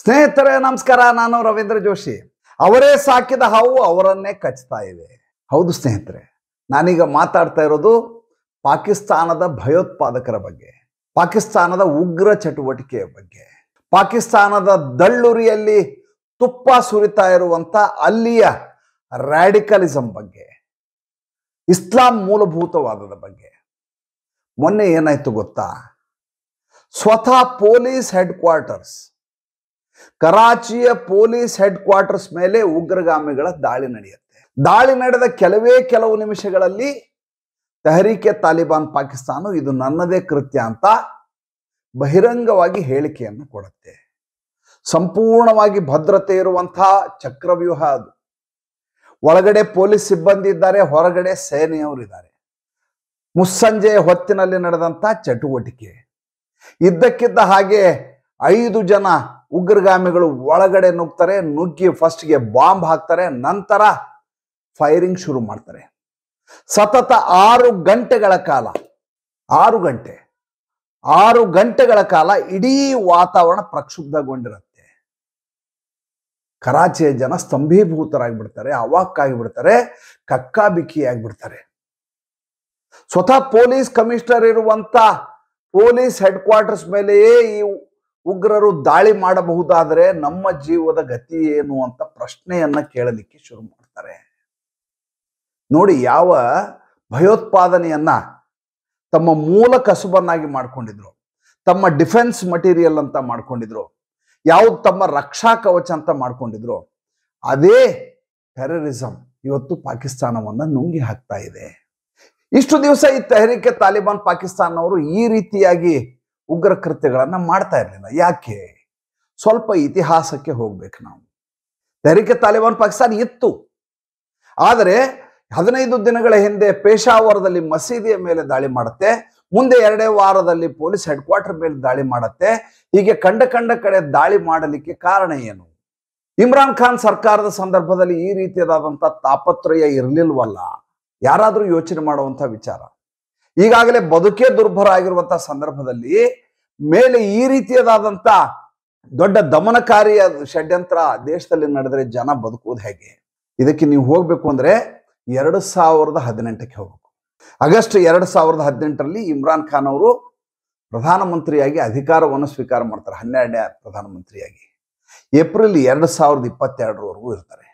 ಸ್ನೇಹಿತರೆ ನಮಸ್ಕಾರ ನಾನು ರವೀಂದ್ರ ಜೋಶಿ ಅವರೇ ಸಾಕಿದ ಹಾವು ಅವರನ್ನೇ ಕಚ್ತಾ ಇದೆ ಹೌದು ಸ್ನೇಹಿತರೆ ನಾನೀಗ ಮಾತಾಡ್ತಾ ಇರೋದು ಪಾಕಿಸ್ತಾನದ ಭಯೋತ್ಪಾದಕರ ಬಗ್ಗೆ ಪಾಕಿಸ್ತಾನದ ಉಗ್ರ ಚಟುವಟಿಕೆಯ ಬಗ್ಗೆ ಪಾಕಿಸ್ತಾನದ ದಳ್ಳುರಿಯಲ್ಲಿ ತುಪ್ಪ ಸುರಿತಾ ಇರುವಂಥ ಅಲ್ಲಿಯ ರಾಡಿಕಲಿಸಂ ಬಗ್ಗೆ ಇಸ್ಲಾಂ ಮೂಲಭೂತವಾದದ ಬಗ್ಗೆ ಮೊನ್ನೆ ಏನಾಯ್ತು ಗೊತ್ತಾ ಸ್ವತಃ ಪೊಲೀಸ್ ಹೆಡ್ ಕ್ವಾರ್ಟರ್ಸ್ ಕರಾಚಿಯ ಪೊಲೀಸ್ ಹೆಡ್ ಕ್ವಾರ್ಟರ್ಸ್ ಮೇಲೆ ಉಗ್ರಗಾಮಿಗಳ ದಾಳಿ ನಡೆಯುತ್ತೆ ದಾಳಿ ನಡೆದ ಕೆಲವೇ ಕೆಲವು ನಿಮಿಷಗಳಲ್ಲಿ ತೆಹರಿಕೆ ತಾಲಿಬಾನ್ ಪಾಕಿಸ್ತಾನ ಇದು ನನ್ನದೇ ಕೃತ್ಯ ಅಂತ ಬಹಿರಂಗವಾಗಿ ಹೇಳಿಕೆಯನ್ನು ಕೊಡುತ್ತೆ ಸಂಪೂರ್ಣವಾಗಿ ಭದ್ರತೆ ಇರುವಂತಹ ಚಕ್ರವ್ಯೂಹ ಅದು ಒಳಗಡೆ ಪೊಲೀಸ್ ಸಿಬ್ಬಂದಿ ಇದ್ದಾರೆ ಹೊರಗಡೆ ಸೇನೆಯವರಿದ್ದಾರೆ ಮುಸ್ಸಂಜೆ ಹೊತ್ತಿನಲ್ಲಿ ನಡೆದಂಥ ಚಟುವಟಿಕೆ ಇದ್ದಕ್ಕಿದ್ದ ಹಾಗೆ ಐದು ಜನ ಉಗ್ರಗಾಮಿಗಳು ಒಳಗಡೆ ನುಗ್ತಾರೆ ನುಗ್ಗಿ ಫಸ್ಟ್ಗೆ ಬಾಂಬ್ ಹಾಕ್ತಾರೆ ನಂತರ ಫೈರಿಂಗ್ ಶುರು ಮಾಡ್ತಾರೆ ಸತತ ಆರು ಗಂಟೆಗಳ ಕಾಲ ಆರು ಗಂಟೆ ಆರು ಗಂಟೆಗಳ ಕಾಲ ಇಡೀ ವಾತಾವರಣ ಪ್ರಕ್ಷುಬ್ಧಗೊಂಡಿರುತ್ತೆ ಕರಾಚಿಯ ಜನ ಸ್ತಂಭೀಭೂತರಾಗಿಬಿಡ್ತಾರೆ ಅವಾಕ್ಕಾಗಿಬಿಡ್ತಾರೆ ಕಕ್ಕಾಬಿಕ್ಕಿಯಾಗಿಬಿಡ್ತಾರೆ ಸ್ವತಃ ಪೊಲೀಸ್ ಕಮಿಷನರ್ ಇರುವಂತ ಪೊಲೀಸ್ ಹೆಡ್ ಕ್ವಾರ್ಟರ್ಸ್ ಮೇಲೆಯೇ ಈ ಉಗ್ರರು ದಾಳಿ ಮಾಡಬಹುದಾದರೆ ನಮ್ಮ ಜೀವದ ಗತಿ ಏನು ಅಂತ ಪ್ರಶ್ನೆಯನ್ನ ಕೇಳಲಿಕ್ಕೆ ಶುರು ಮಾಡ್ತಾರೆ ನೋಡಿ ಯಾವ ಭಯೋತ್ಪಾದನೆಯನ್ನ ತಮ್ಮ ಮೂಲ ಕಸುಬನ್ನಾಗಿ ಮಾಡ್ಕೊಂಡಿದ್ರು ತಮ್ಮ ಡಿಫೆನ್ಸ್ ಮಟೀರಿಯಲ್ ಅಂತ ಮಾಡ್ಕೊಂಡಿದ್ರು ಯಾವ್ದು ತಮ್ಮ ರಕ್ಷಾ ಕವಚ ಅಂತ ಮಾಡ್ಕೊಂಡಿದ್ರು ಅದೇ ಟೆರರಿಸಂ ಇವತ್ತು ಪಾಕಿಸ್ತಾನವನ್ನ ನುಂಗಿ ಹಾಕ್ತಾ ಇದೆ ಇಷ್ಟು ದಿವಸ ಈ ತೆಹರಿಕೆ ತಾಲಿಬಾನ್ ಪಾಕಿಸ್ತಾನವರು ಈ ರೀತಿಯಾಗಿ ಉಗ್ರ ಕೃತ್ಯಗಳನ್ನು ಮಾಡ್ತಾ ಇರಲಿಲ್ಲ ಯಾಕೆ ಸ್ವಲ್ಪ ಇತಿಹಾಸಕ್ಕೆ ಹೋಗ್ಬೇಕು ನಾವು ದೈಹಿಕ ತಾಲಿಬಾನ್ ಪಾಕಿಸ್ತಾನ್ ಇತ್ತು ಆದರೆ ಹದಿನೈದು ದಿನಗಳ ಹಿಂದೆ ಪೇಶಾವರದಲ್ಲಿ ಮಸೀದಿಯ ಮೇಲೆ ದಾಳಿ ಮಾಡುತ್ತೆ ಮುಂದೆ ಎರಡೇ ವಾರದಲ್ಲಿ ಪೊಲೀಸ್ ಹೆಡ್ ಕ್ವಾರ್ಟರ್ ಮೇಲೆ ದಾಳಿ ಮಾಡುತ್ತೆ ಹೀಗೆ ಕಂಡ ಕಂಡ ಕಡೆ ದಾಳಿ ಮಾಡಲಿಕ್ಕೆ ಕಾರಣ ಏನು ಇಮ್ರಾನ್ ಖಾನ್ ಸರ್ಕಾರದ ಸಂದರ್ಭದಲ್ಲಿ ಈ ರೀತಿಯಾದಂತಹ ತಾಪತ್ರಯ ಇರಲಿಲ್ವಲ್ಲ ಯಾರಾದರೂ ಯೋಚನೆ ಮಾಡುವಂತ ವಿಚಾರ ಈಗಾಗಲೇ ಬದುಕೇ ಆಗಿರುವಂತಹ ಸಂದರ್ಭದಲ್ಲಿ ಮೇಲೆ ಈ ರೀತಿಯದಾದಂತ ದೊಡ್ಡ ದಮನಕಾರಿಯ ಷಡ್ಯಂತ್ರ ದೇಶದಲ್ಲಿ ನಡೆದ್ರೆ ಜನ ಬದುಕುವುದು ಹೇಗೆ ಇದಕ್ಕೆ ನೀವು ಹೋಗ್ಬೇಕು ಅಂದ್ರೆ ಎರಡು ಸಾವಿರದ ಹದಿನೆಂಟಕ್ಕೆ ಹೋಗ್ಬೇಕು ಆಗಸ್ಟ್ ಎರಡು ಸಾವಿರದ ಹದಿನೆಂಟರಲ್ಲಿ ಇಮ್ರಾನ್ ಖಾನ್ ಅವರು ಪ್ರಧಾನಮಂತ್ರಿಯಾಗಿ ಅಧಿಕಾರವನ್ನು ಸ್ವೀಕಾರ ಮಾಡ್ತಾರೆ ಹನ್ನೆರಡನೇ ಪ್ರಧಾನಮಂತ್ರಿಯಾಗಿ ಏಪ್ರಿಲ್ ಎರಡು ಸಾವಿರದ ಇಪ್ಪತ್ತೆರಡರವರೆಗೂ ಇರ್ತಾರೆ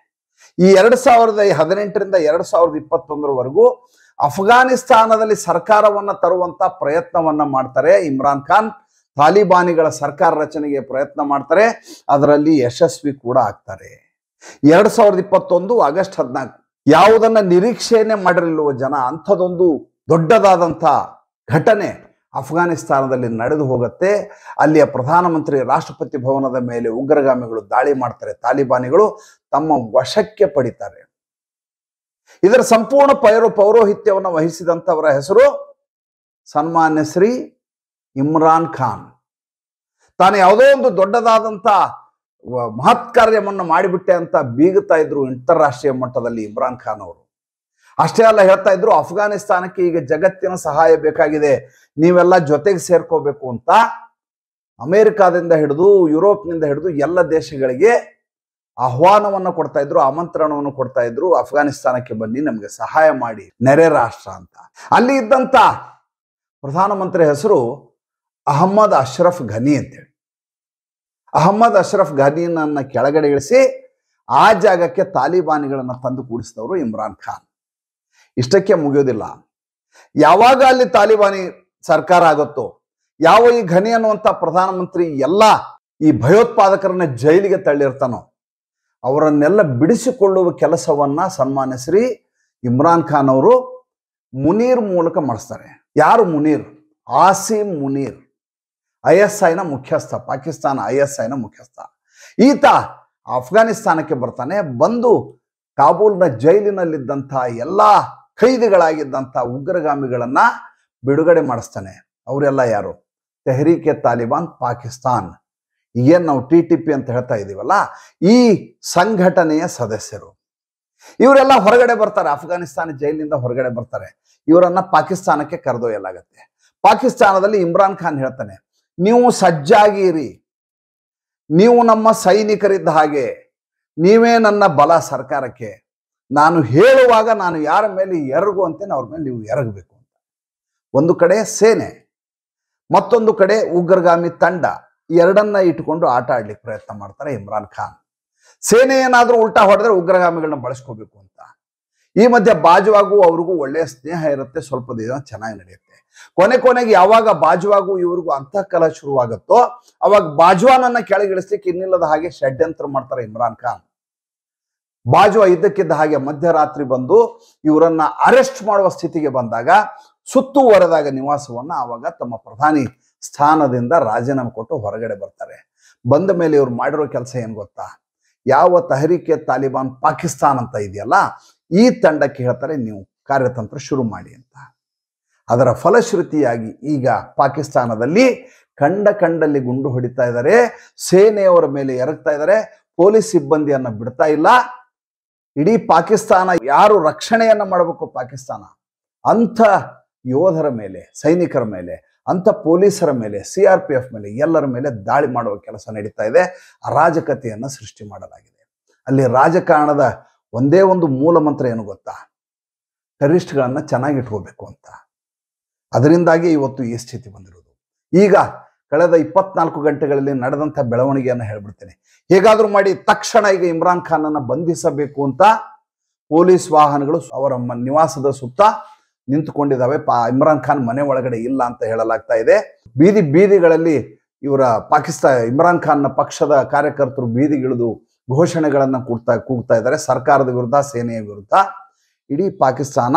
ಈ ಎರಡು ಸಾವಿರದ ಹದಿನೆಂಟರಿಂದ ಎರಡು ಸಾವಿರದ ಇಪ್ಪತ್ತೊಂದರವರೆಗೂ ಅಫ್ಘಾನಿಸ್ತಾನದಲ್ಲಿ ಸರ್ಕಾರವನ್ನು ತರುವಂತ ಪ್ರಯತ್ನವನ್ನ ಮಾಡ್ತಾರೆ ಇಮ್ರಾನ್ ಖಾನ್ ತಾಲಿಬಾನಿಗಳ ಸರ್ಕಾರ ರಚನೆಗೆ ಪ್ರಯತ್ನ ಮಾಡ್ತಾರೆ ಅದರಲ್ಲಿ ಯಶಸ್ವಿ ಕೂಡ ಆಗ್ತಾರೆ ಎರಡ್ ಸಾವಿರದ ಇಪ್ಪತ್ತೊಂದು ಆಗಸ್ಟ್ ಹದಿನಾಲ್ಕು ಯಾವುದನ್ನ ನಿರೀಕ್ಷೆನೆ ಮಾಡಿರಲಿರುವ ಜನ ಅಂಥದೊಂದು ದೊಡ್ಡದಾದಂಥ ಘಟನೆ ಅಫ್ಘಾನಿಸ್ತಾನದಲ್ಲಿ ನಡೆದು ಹೋಗುತ್ತೆ ಅಲ್ಲಿಯ ಪ್ರಧಾನಮಂತ್ರಿ ರಾಷ್ಟ್ರಪತಿ ಭವನದ ಮೇಲೆ ಉಗ್ರಗಾಮಿಗಳು ದಾಳಿ ಮಾಡ್ತಾರೆ ತಾಲಿಬಾನಿಗಳು ತಮ್ಮ ವಶಕ್ಕೆ ಪಡಿತಾರೆ ಇದರ ಸಂಪೂರ್ಣ ಪೌರ ಪೌರೋಹಿತ್ಯವನ್ನು ವಹಿಸಿದಂಥವರ ಹೆಸರು ಸನ್ಮಾನ್ಯ ಶ್ರೀ ಇಮ್ರಾನ್ ಖಾನ್ ತಾನು ಯಾವುದೋ ಒಂದು ದೊಡ್ಡದಾದಂಥ ಮಹತ್ ಕಾರ್ಯವನ್ನು ಮಾಡಿಬಿಟ್ಟೆ ಅಂತ ಬೀಗುತ್ತಾ ಇದ್ರು ಅಂತಾರಾಷ್ಟ್ರೀಯ ಮಟ್ಟದಲ್ಲಿ ಇಮ್ರಾನ್ ಖಾನ್ ಅವರು ಅಷ್ಟೇ ಅಲ್ಲ ಹೇಳ್ತಾ ಇದ್ರು ಅಫ್ಘಾನಿಸ್ತಾನಕ್ಕೆ ಈಗ ಜಗತ್ತಿನ ಸಹಾಯ ಬೇಕಾಗಿದೆ ನೀವೆಲ್ಲ ಜೊತೆಗೆ ಸೇರ್ಕೋಬೇಕು ಅಂತ ಅಮೆರಿಕಾದಿಂದ ಹಿಡಿದು ಯುರೋಪ್ನಿಂದ ಹಿಡಿದು ಎಲ್ಲ ದೇಶಗಳಿಗೆ ಆಹ್ವಾನವನ್ನು ಕೊಡ್ತಾ ಇದ್ರು ಆಮಂತ್ರಣವನ್ನು ಕೊಡ್ತಾ ಇದ್ರು ಅಫ್ಘಾನಿಸ್ತಾನಕ್ಕೆ ಬನ್ನಿ ನಮಗೆ ಸಹಾಯ ಮಾಡಿ ನೆರೆ ರಾಷ್ಟ್ರ ಅಂತ ಅಲ್ಲಿ ಇದ್ದಂಥ ಪ್ರಧಾನಮಂತ್ರಿ ಹೆಸರು ಅಹಮ್ಮದ್ ಅಶ್ರಫ್ ಘನಿ ಅಂತೇಳಿ ಅಹಮ್ಮದ್ ಅಶ್ರಫ್ ಘನಿಯನ್ನ ಕೆಳಗಡೆ ಇಳಿಸಿ ಆ ಜಾಗಕ್ಕೆ ತಾಲಿಬಾನಿಗಳನ್ನು ತಂದು ಕೂಡಿಸಿದವರು ಇಮ್ರಾನ್ ಖಾನ್ ಇಷ್ಟಕ್ಕೆ ಮುಗಿಯೋದಿಲ್ಲ ಯಾವಾಗ ಅಲ್ಲಿ ತಾಲಿಬಾನಿ ಸರ್ಕಾರ ಆಗುತ್ತೋ ಯಾವ ಈ ಘನಿ ಅನ್ನುವಂಥ ಪ್ರಧಾನಮಂತ್ರಿ ಎಲ್ಲ ಈ ಭಯೋತ್ಪಾದಕರನ್ನ ಜೈಲಿಗೆ ತಳ್ಳಿರ್ತಾನೋ ಅವರನ್ನೆಲ್ಲ ಬಿಡಿಸಿಕೊಳ್ಳುವ ಕೆಲಸವನ್ನು ಸನ್ಮಾನ್ಯ ಶ್ರೀ ಇಮ್ರಾನ್ ಖಾನ್ ಅವರು ಮುನೀರ್ ಮೂಲಕ ಮಾಡಿಸ್ತಾರೆ ಯಾರು ಮುನೀರ್ ಆಸಿಮ್ ಮುನೀರ್ ಐ ಎಸ್ ಐನ ಮುಖ್ಯಸ್ಥ ಪಾಕಿಸ್ತಾನ ಐ ಎಸ್ ಐನ ಮುಖ್ಯಸ್ಥ ಈತ ಅಫ್ಘಾನಿಸ್ತಾನಕ್ಕೆ ಬರ್ತಾನೆ ಬಂದು ಕಾಬೂಲ್ನ ಜೈಲಿನಲ್ಲಿದ್ದಂಥ ಎಲ್ಲ ಖೈದಿಗಳಾಗಿದ್ದಂಥ ಉಗ್ರಗಾಮಿಗಳನ್ನು ಬಿಡುಗಡೆ ಮಾಡಿಸ್ತಾನೆ ಅವರೆಲ್ಲ ಯಾರು ತೆಹರೀಕೆ ತಾಲಿಬಾನ್ ಪಾಕಿಸ್ತಾನ್ ಈಗೇನು ನಾವು ಟಿ ಟಿ ಪಿ ಅಂತ ಹೇಳ್ತಾ ಇದ್ದೀವಲ್ಲ ಈ ಸಂಘಟನೆಯ ಸದಸ್ಯರು ಇವರೆಲ್ಲ ಹೊರಗಡೆ ಬರ್ತಾರೆ ಅಫ್ಘಾನಿಸ್ತಾನ ಜೈಲಿನಿಂದ ಹೊರಗಡೆ ಬರ್ತಾರೆ ಇವರನ್ನ ಪಾಕಿಸ್ತಾನಕ್ಕೆ ಕರೆದೊಯ್ಯಲಾಗತ್ತೆ ಪಾಕಿಸ್ತಾನದಲ್ಲಿ ಇಮ್ರಾನ್ ಖಾನ್ ಹೇಳ್ತಾನೆ ನೀವು ಸಜ್ಜಾಗಿ ಇರಿ ನೀವು ನಮ್ಮ ಸೈನಿಕರಿದ್ದ ಹಾಗೆ ನೀವೇ ನನ್ನ ಬಲ ಸರ್ಕಾರಕ್ಕೆ ನಾನು ಹೇಳುವಾಗ ನಾನು ಯಾರ ಮೇಲೆ ಎರಗು ಅಂತ ಅವ್ರ ಮೇಲೆ ನೀವು ಎರಗಬೇಕು ಅಂತ ಒಂದು ಕಡೆ ಸೇನೆ ಮತ್ತೊಂದು ಕಡೆ ಉಗ್ರಗಾಮಿ ತಂಡ ಎರಡನ್ನ ಇಟ್ಕೊಂಡು ಆಟ ಆಡ್ಲಿಕ್ಕೆ ಪ್ರಯತ್ನ ಮಾಡ್ತಾರೆ ಇಮ್ರಾನ್ ಖಾನ್ ಸೇನೆ ಏನಾದರೂ ಉಲ್ಟಾ ಹೊಡೆದ್ರೆ ಉಗ್ರಗಾಮಿಗಳನ್ನ ಬಳಸ್ಕೋಬೇಕು ಅಂತ ಈ ಮಧ್ಯೆ ಬಾಜುವಾಗೂ ಅವ್ರಿಗೂ ಒಳ್ಳೆಯ ಸ್ನೇಹ ಇರುತ್ತೆ ಸ್ವಲ್ಪ ದಿನ ಚೆನ್ನಾಗಿ ನಡೆಯುತ್ತೆ ಕೊನೆ ಕೊನೆಗೆ ಯಾವಾಗ ಬಾಜುವಾಗೂ ಇವ್ರಿಗೂ ಅಂತಃಕಲ ಶುರುವಾಗುತ್ತೋ ಅವಾಗ ಬಾಜುವಾನನ್ನ ಕೆಳಗಿಳಿಸ್ಲಿಕ್ಕೆ ಇನ್ನಿಲ್ಲದ ಹಾಗೆ ಷಡ್ಯಂತ್ರ ಮಾಡ್ತಾರೆ ಇಮ್ರಾನ್ ಖಾನ್ ಬಾಜುವ ಇದ್ದಕ್ಕಿದ್ದ ಹಾಗೆ ಮಧ್ಯರಾತ್ರಿ ಬಂದು ಇವರನ್ನ ಅರೆಸ್ಟ್ ಮಾಡುವ ಸ್ಥಿತಿಗೆ ಬಂದಾಗ ಸುತ್ತುವರೆದಾಗ ನಿವಾಸವನ್ನ ಆವಾಗ ತಮ್ಮ ಪ್ರಧಾನಿ ಸ್ಥಾನದಿಂದ ರಾಜೀನಾಮೆ ಕೊಟ್ಟು ಹೊರಗಡೆ ಬರ್ತಾರೆ ಬಂದ ಮೇಲೆ ಇವ್ರು ಮಾಡಿರೋ ಕೆಲಸ ಏನು ಗೊತ್ತಾ ಯಾವ ತಹರಿಕೆ ತಾಲಿಬಾನ್ ಪಾಕಿಸ್ತಾನ್ ಅಂತ ಇದೆಯಲ್ಲ ಈ ತಂಡಕ್ಕೆ ಹೇಳ್ತಾರೆ ನೀವು ಕಾರ್ಯತಂತ್ರ ಶುರು ಮಾಡಿ ಅಂತ ಅದರ ಫಲಶ್ರುತಿಯಾಗಿ ಈಗ ಪಾಕಿಸ್ತಾನದಲ್ಲಿ ಕಂಡ ಕಂಡಲ್ಲಿ ಗುಂಡು ಹೊಡಿತಾ ಇದ್ದಾರೆ ಸೇನೆಯವರ ಮೇಲೆ ಎರಗ್ತಾ ಇದ್ದಾರೆ ಪೊಲೀಸ್ ಸಿಬ್ಬಂದಿಯನ್ನ ಬಿಡ್ತಾ ಇಲ್ಲ ಇಡೀ ಪಾಕಿಸ್ತಾನ ಯಾರು ರಕ್ಷಣೆಯನ್ನ ಮಾಡಬೇಕು ಪಾಕಿಸ್ತಾನ ಅಂಥ ಯೋಧರ ಮೇಲೆ ಸೈನಿಕರ ಮೇಲೆ ಅಂಥ ಪೊಲೀಸರ ಮೇಲೆ ಸಿ ಆರ್ ಪಿ ಎಫ್ ಮೇಲೆ ಎಲ್ಲರ ಮೇಲೆ ದಾಳಿ ಮಾಡುವ ಕೆಲಸ ನಡೀತಾ ಇದೆ ಅರಾಜಕತೆಯನ್ನು ಸೃಷ್ಟಿ ಮಾಡಲಾಗಿದೆ ಅಲ್ಲಿ ರಾಜಕಾರಣದ ಒಂದೇ ಒಂದು ಮೂಲ ಮಂತ್ರ ಏನು ಗೊತ್ತಾ ಚೆನ್ನಾಗಿ ಚೆನ್ನಾಗಿಟ್ಕೋಬೇಕು ಅಂತ ಅದರಿಂದಾಗಿ ಇವತ್ತು ಈ ಸ್ಥಿತಿ ಬಂದಿರೋದು ಈಗ ಕಳೆದ ಇಪ್ಪತ್ನಾಲ್ಕು ಗಂಟೆಗಳಲ್ಲಿ ನಡೆದಂಥ ಬೆಳವಣಿಗೆಯನ್ನು ಹೇಳ್ಬಿಡ್ತೇನೆ ಹೇಗಾದರೂ ಮಾಡಿ ತಕ್ಷಣ ಈಗ ಇಮ್ರಾನ್ ಖಾನನ್ನು ಬಂಧಿಸಬೇಕು ಅಂತ ಪೊಲೀಸ್ ವಾಹನಗಳು ಅವರ ನಿವಾಸದ ಸುತ್ತ ನಿಂತುಕೊಂಡಿದ್ದಾವೆ ಪಾ ಇಮ್ರಾನ್ ಖಾನ್ ಮನೆ ಒಳಗಡೆ ಇಲ್ಲ ಅಂತ ಹೇಳಲಾಗ್ತಾ ಇದೆ ಬೀದಿ ಬೀದಿಗಳಲ್ಲಿ ಇವರ ಪಾಕಿಸ್ತಾನ ಇಮ್ರಾನ್ ಖಾನ್ನ ಪಕ್ಷದ ಕಾರ್ಯಕರ್ತರು ಬೀದಿಗಿಳಿದು ಘೋಷಣೆಗಳನ್ನು ಕೂಡ್ತಾ ಕೂಗ್ತಾ ಇದ್ದಾರೆ ಸರ್ಕಾರದ ವಿರುದ್ಧ ಸೇನೆಯ ವಿರುದ್ಧ ಇಡೀ ಪಾಕಿಸ್ತಾನ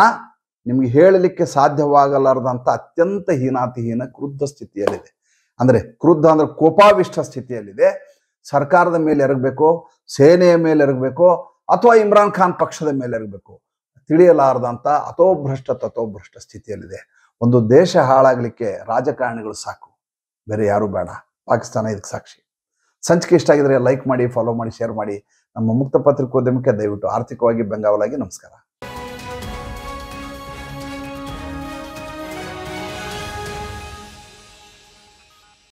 ನಿಮಗೆ ಹೇಳಲಿಕ್ಕೆ ಸಾಧ್ಯವಾಗಲಾರದಂಥ ಅತ್ಯಂತ ಹೀನಾತಿಹೀನ ಕ್ರುದ್ಧ ಸ್ಥಿತಿಯಲ್ಲಿದೆ ಅಂದರೆ ಕ್ರುದ್ಧ ಅಂದ್ರೆ ಕೋಪಾವಿಷ್ಟ ಸ್ಥಿತಿಯಲ್ಲಿದೆ ಸರ್ಕಾರದ ಮೇಲೆ ಎರಗಬೇಕು ಸೇನೆಯ ಮೇಲೆ ಎರಗಬೇಕು ಅಥವಾ ಇಮ್ರಾನ್ ಖಾನ್ ಪಕ್ಷದ ಮೇಲೆ ಎರಗಬೇಕು ತಿಳಿಯಲಾರದಂಥ ಅಥೋಭ್ರಷ್ಟ ತಥೋಭ್ರಷ್ಟ ಸ್ಥಿತಿಯಲ್ಲಿದೆ ಒಂದು ದೇಶ ಹಾಳಾಗಲಿಕ್ಕೆ ರಾಜಕಾರಣಿಗಳು ಸಾಕು ಬೇರೆ ಯಾರೂ ಬೇಡ ಪಾಕಿಸ್ತಾನ ಇದಕ್ಕೆ ಸಾಕ್ಷಿ ಸಂಚಿಕೆ ಇಷ್ಟ ಆಗಿದ್ರೆ ಲೈಕ್ ಮಾಡಿ ಫಾಲೋ ಮಾಡಿ ಶೇರ್ ಮಾಡಿ ನಮ್ಮ ಮುಕ್ತ ಪತ್ರಿಕೋದ್ಯಮಕ್ಕೆ ದಯವಿಟ್ಟು ಆರ್ಥಿಕವಾಗಿ ಬೆಂಗಾವಲಾಗಿ ನಮಸ್ಕಾರ